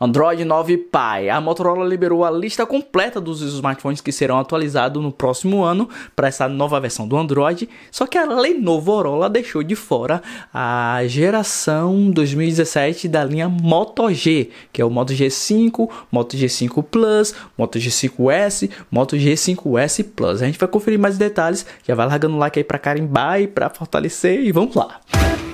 Android 9 Pie. A Motorola liberou a lista completa dos smartphones que serão atualizados no próximo ano para essa nova versão do Android, só que a Lenovo Orola deixou de fora a geração 2017 da linha Moto G, que é o Moto G5, Moto G5 Plus, Moto G5S, Moto G5S Plus. A gente vai conferir mais detalhes, já vai largando o like aí para carimbar e para fortalecer e vamos lá. Música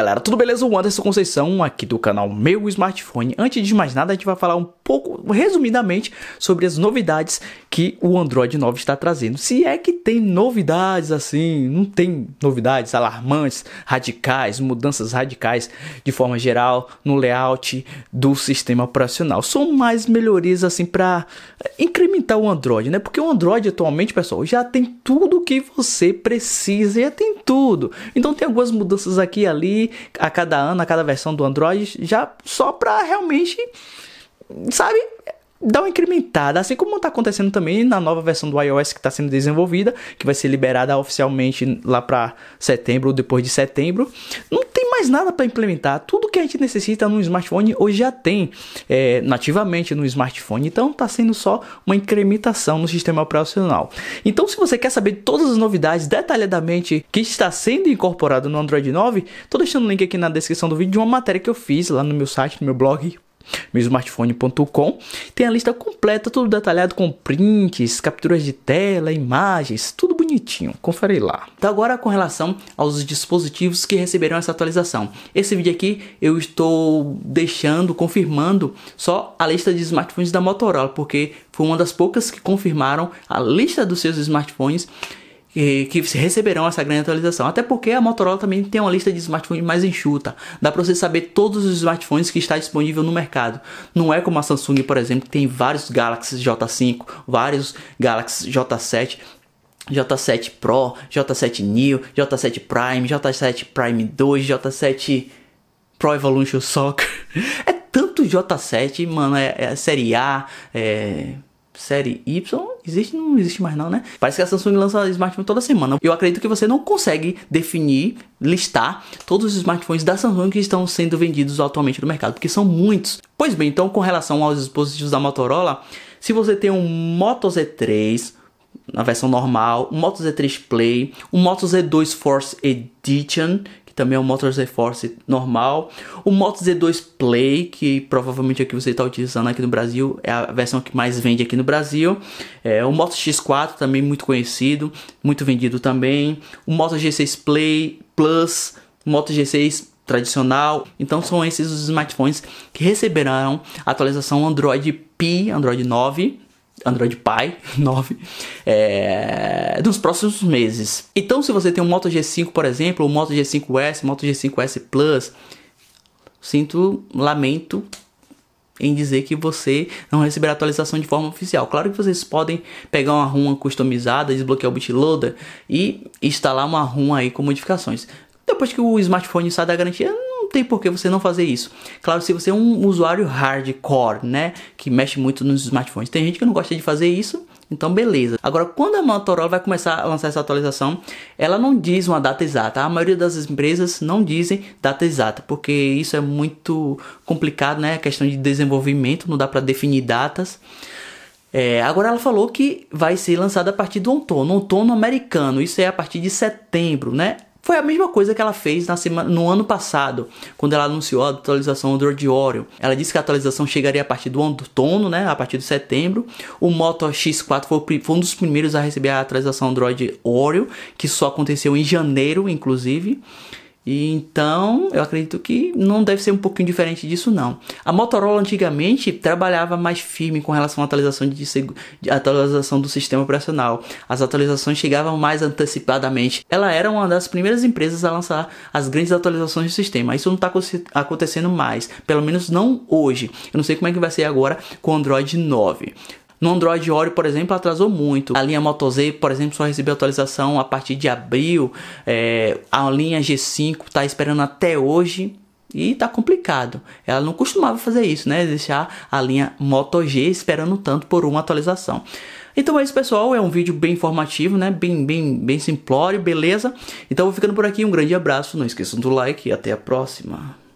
galera, tudo beleza? O Anderson Conceição aqui do canal Meu Smartphone. Antes de mais nada, a gente vai falar um pouco, resumidamente, sobre as novidades que o Android 9 está trazendo. Se é que tem novidades assim, não tem novidades alarmantes, radicais, mudanças radicais de forma geral no layout do sistema operacional. São mais melhorias assim para eh, incrementar o Android, né? Porque o Android atualmente, pessoal, já tem tudo que você precisa, já tem tudo. Então tem algumas mudanças aqui e ali a cada ano, a cada versão do Android, já só para realmente sabe, dá uma incrementada, assim como está acontecendo também na nova versão do iOS que está sendo desenvolvida, que vai ser liberada oficialmente lá para setembro ou depois de setembro. Não tem mais nada para implementar, tudo que a gente necessita no smartphone hoje já tem é, nativamente no smartphone, então está sendo só uma incrementação no sistema operacional. Então, se você quer saber todas as novidades detalhadamente que está sendo incorporado no Android 9, estou deixando o link aqui na descrição do vídeo de uma matéria que eu fiz lá no meu site, no meu blog meusmartphone.com. Tem a lista completa, tudo detalhado com prints, capturas de tela, imagens, tudo bonitinho. Confere lá. Então agora com relação aos dispositivos que receberam essa atualização. Esse vídeo aqui eu estou deixando, confirmando só a lista de smartphones da Motorola, porque foi uma das poucas que confirmaram a lista dos seus smartphones que, receberão essa grande atualização. Até porque a Motorola também tem uma lista de smartphones mais enxuta. Dá para você saber todos os smartphones que está disponível no mercado. Não é como a Samsung, por exemplo, que tem vários Galaxy J5, vários Galaxy J7. J7 Pro, J7 Neo, J7 Prime, J7 Prime 2, J7 Pro Evolution Soccer. É tanto J7, mano, é, é Série A, é série Y, existe? Não existe mais não, né? Parece que a Samsung lança smartphone toda semana. Eu acredito que você não consegue definir, listar todos os smartphones da Samsung que estão sendo vendidos atualmente no mercado, porque são muitos. Pois bem, então com relação aos dispositivos da Motorola, se você tem um Moto Z3, na versão normal, o Moto Z3 Play, o Moto Z2 Force Edition, também é um Moto Z Force normal. O Moto Z2 Play, que provavelmente é o que você está utilizando aqui no Brasil, é a versão que mais vende aqui no Brasil. É, o Moto X4 também muito conhecido, muito vendido também. O Moto G6 Play Plus, Moto G6 tradicional. Então são esses os smartphones que receberão a atualização Android P, Android 9 Android Pie 9 é, nos próximos meses. Então, se você tem um Moto G5, por exemplo, o Moto G5S, Moto G5S Plus, sinto, lamento em dizer que você não receberá atualização de forma oficial. Claro que vocês podem pegar uma ROM customizada, desbloquear o bootloader e instalar uma ROM aí com modificações. Depois que o smartphone sai da garantia, tem por que você não fazer isso. Claro, se você é um usuário hardcore, né, que mexe muito nos smartphones, tem gente que não gosta de fazer isso. Então, beleza. Agora, quando a Motorola vai começar a lançar essa atualização, ela não diz uma data exata. A maioria das empresas não dizem data exata, porque isso é muito complicado, né? A questão de desenvolvimento, não dá para definir datas. É, agora ela falou que vai ser lançada a partir do outono, outono americano. Isso é a partir de setembro, né? Foi a mesma coisa que ela fez na semana, no ano passado, quando ela anunciou a atualização do Android Oreo. Ela disse que a atualização chegaria a partir do outono, né, a partir de setembro. O Moto X4 foi, foi um dos primeiros a receber a atualização Android Oreo, que só aconteceu em janeiro, inclusive. E então, eu acredito que não deve ser um pouquinho diferente disso não. A Motorola antigamente trabalhava mais firme com relação à atualização de, de atualização do sistema operacional. As atualizações chegavam mais antecipadamente. Ela era uma das primeiras empresas a lançar as grandes atualizações do sistema. Isso não está acontecendo mais, pelo menos não hoje. Eu não sei como é que vai ser agora com o Android 9. No Android Oreo, por exemplo, atrasou muito. A linha Moto Z, por exemplo, só recebeu atualização a partir de abril. É, a linha G5 está esperando até hoje. E tá complicado. Ela não costumava fazer isso, né? Deixar a linha Moto G esperando tanto por uma atualização. Então é isso, pessoal. É um vídeo bem informativo, né? Bem, bem, bem simplório, beleza? Então vou ficando por aqui. Um grande abraço. Não esqueçam do like e até a próxima.